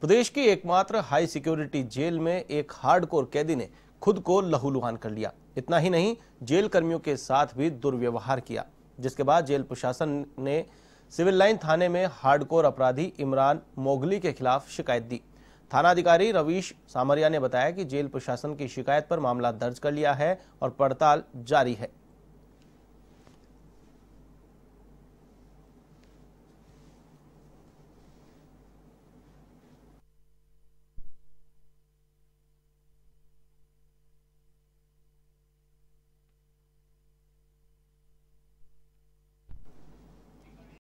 प्रदेश की एकमात्र high security jail में एक हार्डकोर कैदी ने खुद को लहूलुहान कर लिया इतना ही नहीं जेल कर्मियों के साथ भी दुर्व्यवहार किया जिसके बाद जेल प्रशासन ने सिविल लाइन थाने में हार्डकोर अपराधी इमरान मोगली के खिलाफ शिकायत दी थानाधिकारी रवीश सामरिया ने बताया कि जेल प्रशासन की शिकायत पर मामला दर्ज कर लिया है और पड़ताल जारी है